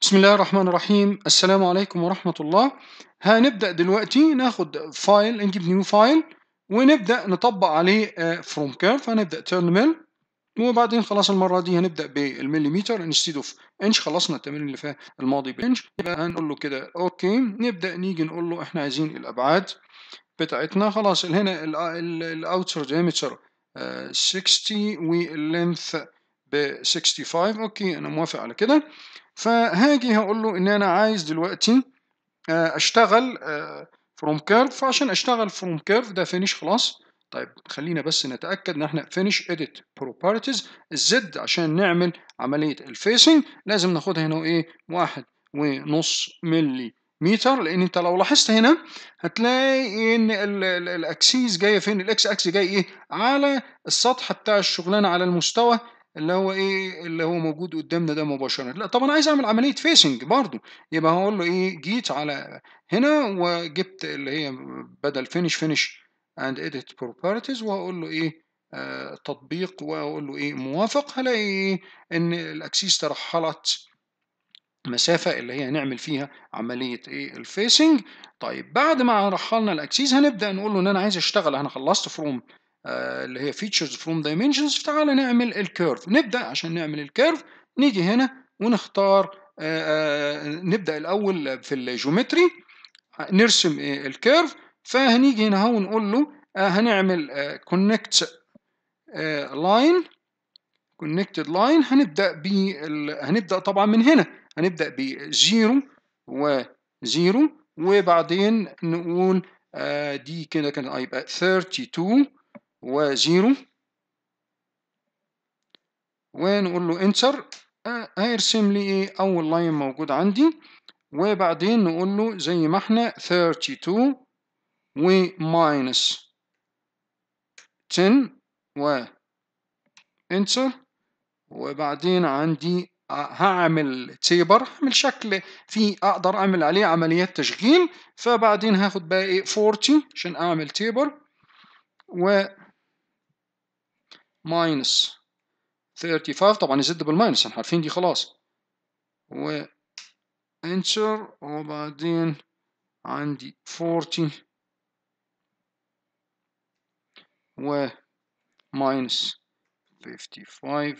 بسم الله الرحمن الرحيم السلام عليكم ورحمة الله هنبدأ دلوقتي ناخد فايل نجيب نيو فايل ونبدأ نطبق عليه فروم كيرف هنبدأ تيرن ميل وبعدين خلاص المرة دي هنبدأ بالمليمتر انستيد اوف انش خلصنا التمرين اللي فات الماضي بانش يبقى هنقول له كده اوكي نبدأ نيجي نقول له احنا عايزين الأبعاد بتاعتنا خلاص هنا الاوتر ديمتر 60 واللينث ب 65 اوكي انا موافق على كده فهاجي هقول له ان انا عايز دلوقتي آه، اشتغل فروم آه، كيرف فعشان اشتغل فروم كيرف ده فينش خلاص طيب خلينا بس نتاكد ان احنا فينش اديت بروبرتيز الزد عشان نعمل عمليه الفيسنج لازم ناخدها هنا ايه واحد ونص ملي متر لان انت لو لاحظت هنا هتلاقي ان الاكسيس جايه فين الاكس اكس جاي ايه على السطح بتاع الشغلانه على المستوى اللي هو ايه اللي هو موجود قدامنا ده مباشره لا طب انا عايز اعمل عمليه فيسنج برضو يبقى هقول له ايه جيت على هنا وجبت اللي هي بدل فينش فينش اند اديت بروبرتيز وهقول له ايه آه تطبيق واقول له ايه موافق هلاقي ايه ان الاكسيس ترحلت مسافة اللي هي هنعمل فيها عملية ايه الفيسنج طيب بعد ما رحلنا الاكسيس هنبدأ نقول له ان انا عايز اشتغل انا خلصت فروم آه، اللي هي features from dimensions تعال نعمل الكيرف نبدأ عشان نعمل الكيرف نيجي هنا ونختار آه، آه، نبدأ الأول في الجيومتري نرسم الكيرف فهنيجي هنا ونقول نقول له هنعمل كونكت لاين كونكتد لاين هنبدأ ب هنبدأ طبعا من هنا هنبدأ ب 0 و 0 وبعدين نقول دي كده كان هيبقى 32 وزيرو ونقول له انتر آه، هيرسم لي ايه اول لاين موجود عندي وبعدين نقول له زي ما احنا 32 وماينس 10 و انتر وبعدين عندي هعمل تيبر هعمل شكل فيه اقدر اعمل عليه عمليات تشغيل فبعدين هاخد بقى ايه 40 عشان اعمل تيبر و ماينس 35 طبعا يزد بالماينس احنا عارفين دي خلاص و انتر وبعدين عندي 40 و ماينس 55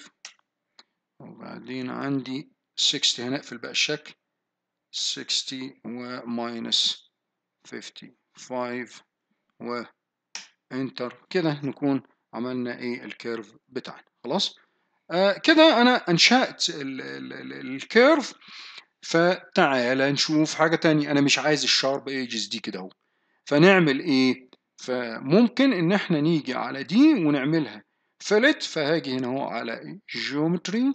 وبعدين عندي 60 هنقفل بقى الشكل 60 وماينس 55 و انتر كده نكون عملنا ايه الكيرف بتاعنا خلاص آه كده انا انشأت الكيرف فتعال نشوف حاجة تانية انا مش عايز الشارب ايجز دي كده اهو فنعمل ايه فممكن ان احنا نيجي على دي ونعملها فلت فهاجي هنا اهو على جيومتري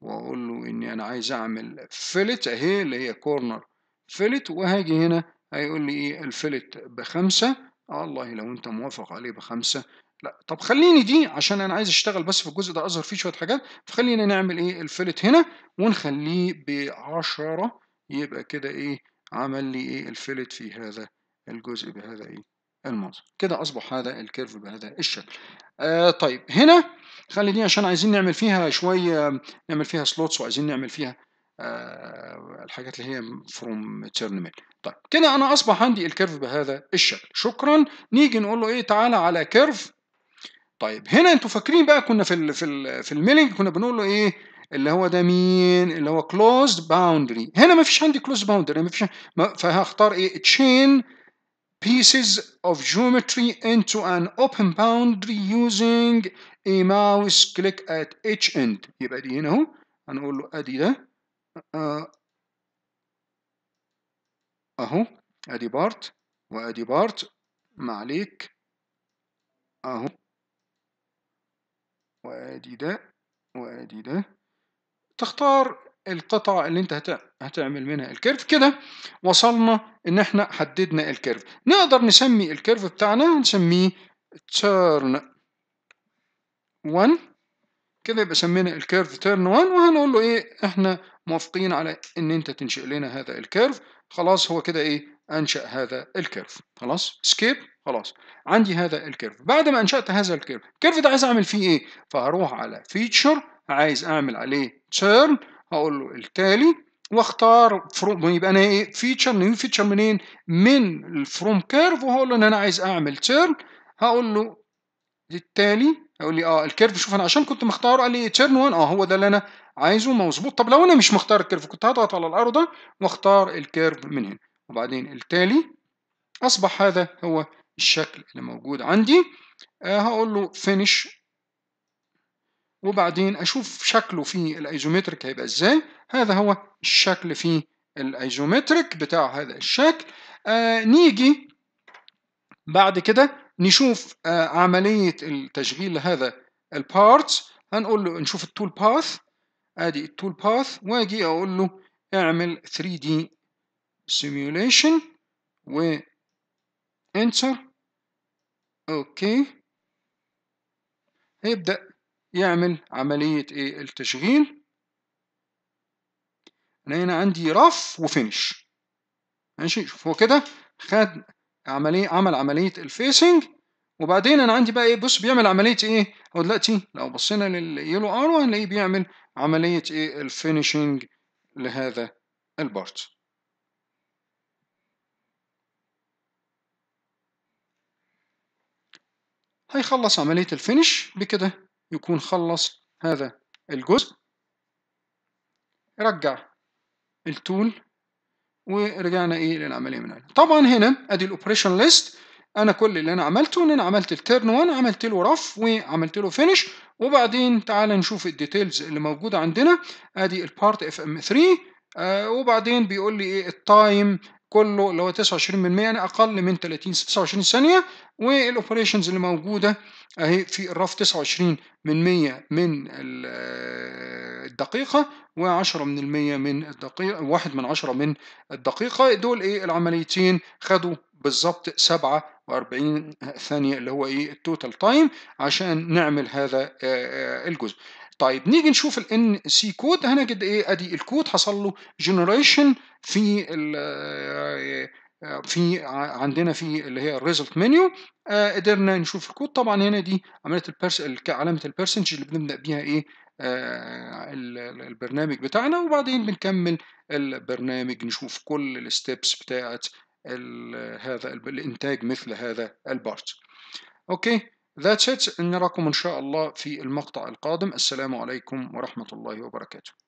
واقول له اني انا عايز اعمل فلت اهي اللي هي كورنر فلت وهاجي هنا هيقول لي ايه الفلت بخمسة اه الله لو انت موافق عليه بخمسه لا طب خليني دي عشان انا عايز اشتغل بس في الجزء ده اظهر فيه شويه حاجات فخلينا نعمل ايه الفلت هنا ونخليه ب 10 يبقى كده ايه عمل لي ايه الفلت في هذا الجزء بهذا ايه المنظر كده اصبح هذا الكيرف بهذا الشكل آه طيب هنا خلي دي عشان عايزين نعمل فيها شويه نعمل فيها سلوتس وعايزين نعمل فيها آه، الحاجات اللي هي فروم تشيرنميل طيب كده انا اصبح عندي الكيرف بهذا الشكل شكرا نيجي نقول له ايه تعالى على كيرف طيب هنا انتوا فاكرين بقى كنا في الـ في الـ في الميلنج كنا بنقول له ايه اللي هو ده مين اللي هو كلوزد باوندري هنا ما فيش عندي كلوزد باوندري ما فيش فهختار ايه تشين pieces of geometry into an open boundary using a mouse click at each end يبقى دي هنا اهو هنقول له ادي ده آه، اهو ادي بارت وادي بارت ما عليك اهو وادي ده وادي ده تختار القطعة اللي انت هتعمل منها الكيرف كده وصلنا ان احنا حددنا الكيرف نقدر نسمي الكيرف بتاعنا نسميه turn 1 كده يبقى سمينا الكيرف تيرن 1 وهنقول له ايه احنا موافقين على ان انت تنشئ لنا هذا الكيرف خلاص هو كده ايه انشا هذا الكيرف خلاص سكيب خلاص عندي هذا الكيرف بعد ما انشات هذا الكيرف الكيرف ده عايز اعمل فيه ايه فهروح على فيتشر عايز اعمل عليه تيرن هقول له التالي واختار فروم يبقى انا ايه فيتشر نيو فيتشر منين من الفروم كيرف وهقول له ان انا عايز اعمل تيرن هقول له التالي يقول لي اه الكيرف شوف انا عشان كنت مختاره قال لي تيرن 1 اه هو ده اللي انا عايزه مظبوط طب لو انا مش مختار الكيرف كنت هضغط على الارو ده واختار الكيرف من هنا وبعدين التالي اصبح هذا هو الشكل اللي موجود عندي آه هقول له فينش وبعدين اشوف شكله في الايزومتريك هيبقى ازاي هذا هو الشكل في الايزومتريك بتاع هذا الشكل آه نيجي بعد كده نشوف آه، عملية التشغيل لهذا البارتس هنقول له نشوف التول باث ادي التول باث واجي اقول له اعمل 3D simulation و انتر اوكي هيبدأ يعمل عملية ايه التشغيل انا هنا عندي رف وفينش ماشي شوف هو كده خد عمليه عمل عمليه الفيسنج وبعدين انا عندي بقى ايه بص بيعمل عمليه ايه هو دلوقتي لو بصينا لليلو أرو هنلاقيه بيعمل عمليه ايه الفينشنج لهذا البارت هيخلص عملية الفينش بكده يكون خلص هذا الجزء رجع التول ورجعنا ايه للعمليه من هنا طبعا هنا ادي الاوبريشن ليست انا كل اللي انا عملته ان انا عملت التيرن 1 عملت له رف وعملت له فينش وبعدين تعالى نشوف الديتيلز اللي موجوده عندنا ادي البارت اف ام 3 وبعدين بيقول لي ايه التايم كله اللي هو 29% يعني اقل من 30 29 ثانيه والاوبريشنز اللي موجوده اهي في الرف 29% من 100 من آه، الدقيقه و10 من المية من الدقيقة واحد من عشرة من الدقيقة دول ايه العمليتين خدوا بالظبط 47 ثانية اللي هو ايه التوتال تايم عشان نعمل هذا آه، آه، الجزء طيب نيجي نشوف الان سي كود هنا قد ايه ادي الكود حصل له جنريشن في آه، في عندنا في اللي هي الريزلت منيو قدرنا نشوف الكود طبعا هنا دي عمليه البرس علامه البرسنتج اللي بنبدا بيها ايه آه، البرنامج بتاعنا وبعدين بنكمل البرنامج نشوف كل الستبس بتاعة هذا الانتاج مثل هذا البارت اوكي ذاتس ات نراكم ان شاء الله في المقطع القادم السلام عليكم ورحمة الله وبركاته